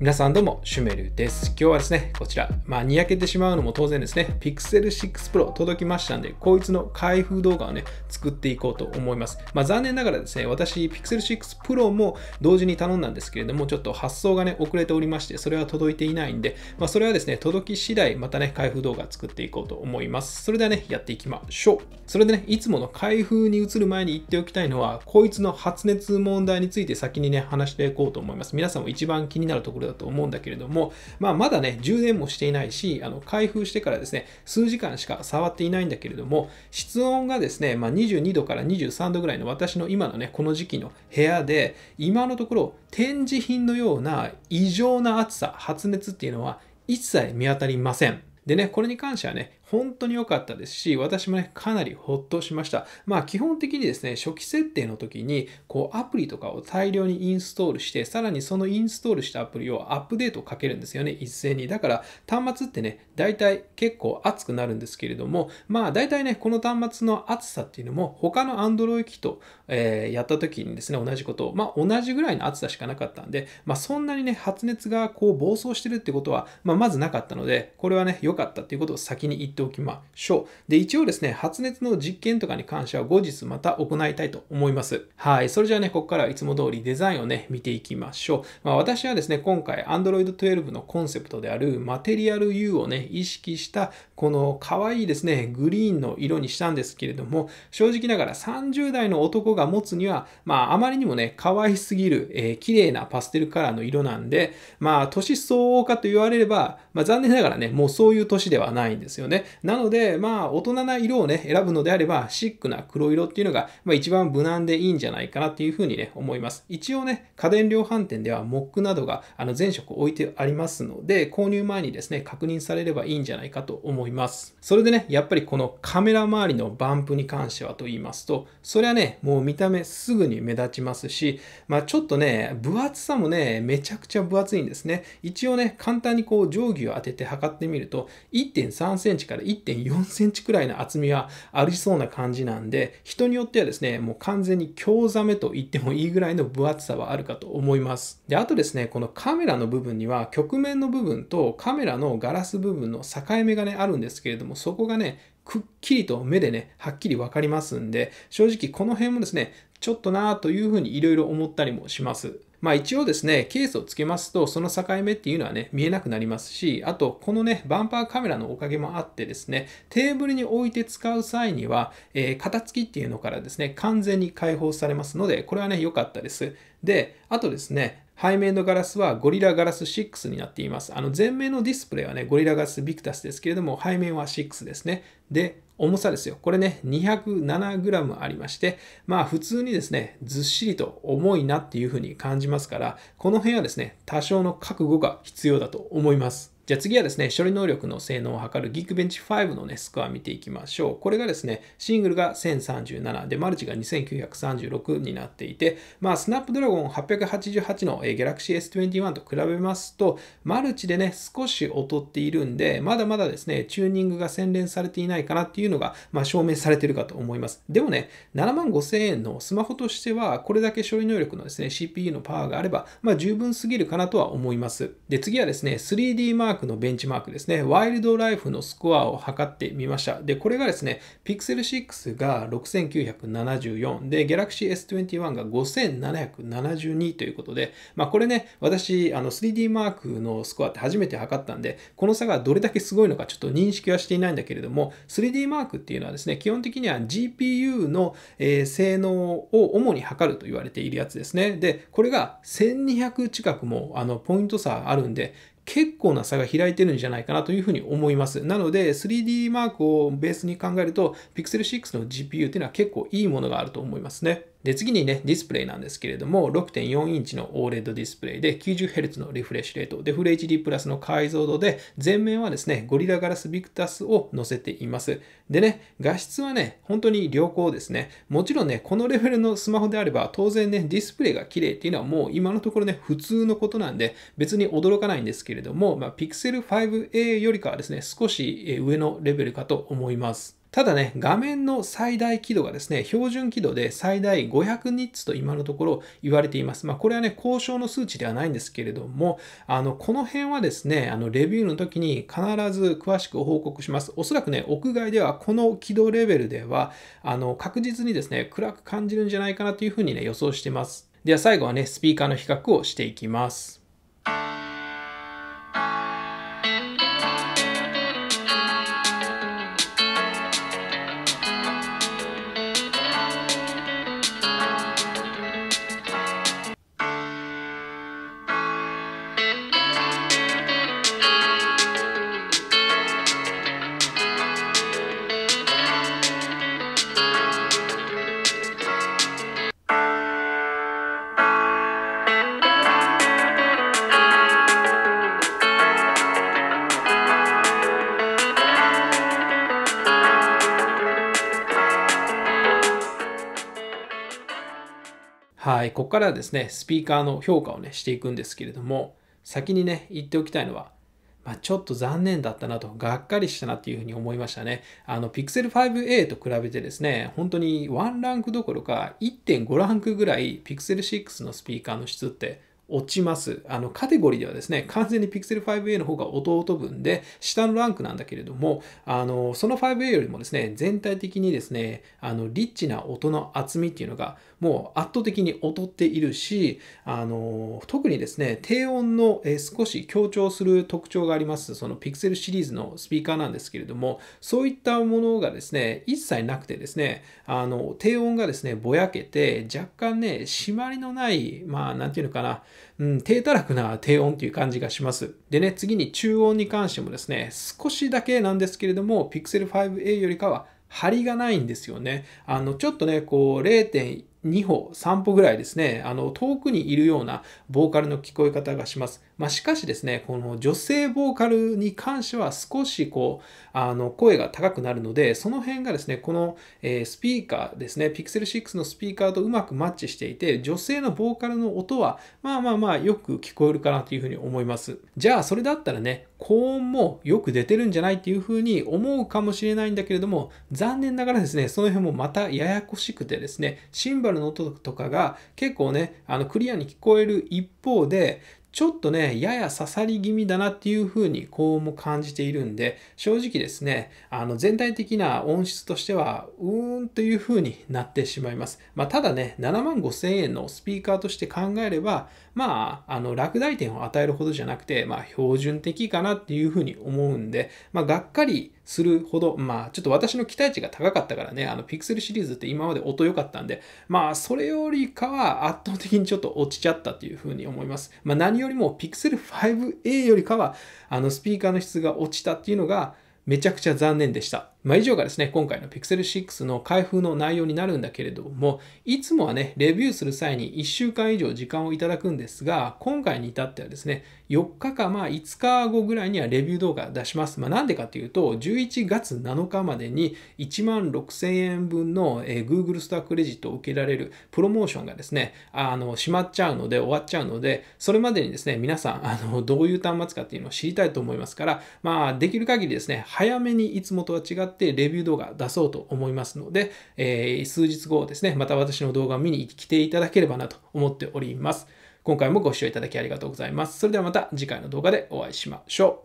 皆さんどうも、シュメルです。今日はですね、こちら、まあ、にやけてしまうのも当然ですね、Pixel 6 Pro 届きましたんで、こいつの開封動画をね、作っていこうと思います。まあ、残念ながらですね、私、Pixel 6 Pro も同時に頼んだんですけれども、ちょっと発送がね、遅れておりまして、それは届いていないんで、まあ、それはですね、届き次第、またね、開封動画作っていこうと思います。それではね、やっていきましょう。それでね、いつもの開封に移る前に言っておきたいのは、こいつの発熱問題について先にね、話していこうと思います。皆さんも一番気になるところだと思うんだけれども、まあ、まだね、充電もしていないし、あの開封してからですね、数時間しか触っていないんだけれども、室温がですね、まあ、22度から23度ぐらいの私の今のね、この時期の部屋で、今のところ展示品のような異常な暑さ、発熱っていうのは一切見当たりません。でね、これに関してはね、本当に良かったですし、私もね、かなりほっとしました。まあ基本的にですね、初期設定の時に、こうアプリとかを大量にインストールして、さらにそのインストールしたアプリをアップデートをかけるんですよね、一斉に。だから端末ってね、大体結構熱くなるんですけれども、まあ大体ね、この端末の熱さっていうのも、他の Android 機と、えー、やった時にですね、同じことを、まあ同じぐらいの熱さしかなかったんで、まあそんなにね、発熱がこう暴走してるってことは、まあまずなかったので、これはね、良かったっていうことを先に言ってておきましょう。で、一応ですね、発熱の実験とかに関しては後日また行いたいと思います。はい。それじゃあね、ここからはいつも通りデザインをね、見ていきましょう。まあ、私はですね、今回 Android 12のコンセプトであるマテリアル U をね、意識したこの可愛いですね、グリーンの色にしたんですけれども、正直ながら30代の男が持つには、まあ、あまりにもね、可愛すぎる、えー、綺麗なパステルカラーの色なんで、まあ、年相応かと言われれば、まあ、残念ながらね、もうそういう年ではないんですよね。なので、まあ、大人な色をね、選ぶのであれば、シックな黒色っていうのが、まあ、一番無難でいいんじゃないかなっていうふうにね、思います。一応ね、家電量販店では、モックなどが、あの、全色置いてありますので、購入前にですね、確認されればいいんじゃないかと思います。それでね、やっぱりこのカメラ周りのバンプに関してはと言いますと、それはね、もう見た目すぐに目立ちますし、まあ、ちょっとね、分厚さもね、めちゃくちゃ分厚いんですね。一応ね、簡単にこう定規を当てて測ってみると、1.3センチからから1.4センチくらいの厚みはありそうな感じなんで、人によってはですね、もう完全に強ざめと言ってもいいぐらいの分厚さはあるかと思います。で、あとですね、このカメラの部分には、曲面の部分とカメラのガラス部分の境目がね、あるんですけれども、そこがね、くっきりと目でね、はっきりわかりますんで、正直この辺もですね、ちょっとなぁというふうにいろいろ思ったりもします。まあ一応ですね、ケースをつけますと、その境目っていうのはね、見えなくなりますし、あと、このね、バンパーカメラのおかげもあってですね、テーブルに置いて使う際には、えー、肩付きっていうのからですね、完全に解放されますので、これはね、良かったです。で、あとですね、背面のガラスはゴリラガラス6になっています。あの前面のディスプレイはね、ゴリラガラスビクタスですけれども、背面は6ですね。で、重さですよ。これね、207g ありまして、まあ普通にですね、ずっしりと重いなっていうふうに感じますから、この辺はですね、多少の覚悟が必要だと思います。じゃあ次はですね、処理能力の性能を測る Geekbench 5のね、スコア見ていきましょう。これがですね、シングルが1037で、マルチが2936になっていて、まあ、スナップドラゴン888の、え Galaxy S21 と比べますと、マルチでね、少し劣っているんで、まだまだですね、チューニングが洗練されていないかなっていうのが、まあ、証明されてるかと思います。でもね、7万5000円のスマホとしては、これだけ処理能力のですね、CPU のパワーがあれば、まあ、十分すぎるかなとは思います。で、次はですね、3D マークのベンチマークですね、ワイルドライフのスコアを測ってみました。で、これがですね、Pixel 6が6974で、Galaxy S21 が5772ということで、まあこれね、私、あの 3D マークのスコアって初めて測ったんで、この差がどれだけすごいのかちょっと認識はしていないんだけれども、3D マークっていうのはですね、基本的には GPU の、え性能を主に測ると言われているやつですね。で、これが1200近くもあのポイント差あるんで、結構な差が開いてるんじゃないかなというふうに思います。なので 3D マークをベースに考えると Pixel 6の GPU っていうのは結構いいものがあると思いますね。で、次にね、ディスプレイなんですけれども、6.4インチの OLED ディスプレイで 90Hz のリフレッシュレート、で、フル HD プラスの解像度で、前面はですね、ゴリラガラスビクタスを載せています。でね、画質はね、本当に良好ですね。もちろんね、このレベルのスマホであれば、当然ね、ディスプレイが綺麗っていうのはもう今のところね、普通のことなんで、別に驚かないんですけれども、まあ、Pixel 5a よりかはですね、少し上のレベルかと思います。ただね、画面の最大輝度がですね、標準輝度で最大500ニッツと今のところ言われています。まあ、これはね、交渉の数値ではないんですけれども、あの、この辺はですね、あの、レビューの時に必ず詳しく報告します。おそらくね、屋外ではこの輝度レベルでは、あの、確実にですね、暗く感じるんじゃないかなというふうにね、予想してます。では最後はね、スピーカーの比較をしていきます。はい、ここからはですね、スピーカーの評価をね、していくんですけれども、先にね、言っておきたいのは、まあ、ちょっと残念だったなと、がっかりしたなっていうふうに思いましたね。あの、Pixel 5a と比べてですね、本当に1ランクどころか1.5ランクぐらい Pixel 6のスピーカーの質って落ちます。あの、カテゴリーではですね、完全に Pixel 5a の方が弟分で、下のランクなんだけれども、あの、その 5a よりもですね、全体的にですね、あの、リッチな音の厚みっていうのが、もう圧倒的に劣っているし、あの、特にですね、低音の少し強調する特徴があります、その Pixel シリーズのスピーカーなんですけれども、そういったものがですね、一切なくてですね、あの、低音がですね、ぼやけて、若干ね、締まりのない、まあ、なんていうのかな、うん、低たらくな低音という感じがします。でね、次に中音に関してもですね、少しだけなんですけれども、Pixel 5a よりかは張りがないんですよね。あの、ちょっとね、こう、0 2歩、3歩ぐらいですね、あの、遠くにいるようなボーカルの聞こえ方がします。まあ、しかしですね、この女性ボーカルに関しては少しこう、あの、声が高くなるので、その辺がですね、この、えスピーカーですね、Pixel 6のスピーカーとうまくマッチしていて、女性のボーカルの音は、まあまあまあ、よく聞こえるかなというふうに思います。じゃあ、それだったらね、高音もよく出てるんじゃないっていうふうに思うかもしれないんだけれども、残念ながらですね、その辺もまたややこしくてですね、シンバルの音とかが結構ね、あの、クリアに聞こえる一方で、ちょっとね、やや刺さり気味だなっていう風に高音も感じているんで、正直ですね、あの全体的な音質としては、うーんという風になってしまいます。まあ、ただね、7万5千円のスピーカーとして考えれば、まあ、あの、落第点を与えるほどじゃなくて、まあ、標準的かなっていう風に思うんで、まあ、がっかりするほど、まあ、ちょっと私の期待値が高かったからね、あの、ピクセルシリーズって今まで音良かったんで、まあ、それよりかは圧倒的にちょっと落ちちゃったというふうに思います。まあ、何よりも、ピクセル 5A よりかは、あの、スピーカーの質が落ちたっていうのが、めちゃくちゃ残念でした。まあ、以上がですね、今回の Pixel 6の開封の内容になるんだけれども、いつもはね、レビューする際に1週間以上時間をいただくんですが、今回に至ってはですね、4日かまあ5日後ぐらいにはレビュー動画出します。まあ、なんでかというと、11月7日までに1万6000円分の、え Google ストアクレジットを受けられるプロモーションがですね、あの、閉まっちゃうので、終わっちゃうので、それまでにですね、皆さん、あの、どういう端末かっていうのを知りたいと思いますから、まあ、できる限りですね、早めにいつもとは違ってってレビュー動画出そうと思いますので、えー、数日後ですね、また私の動画を見に来ていただければなと思っております。今回もご視聴いただきありがとうございます。それではまた次回の動画でお会いしましょう。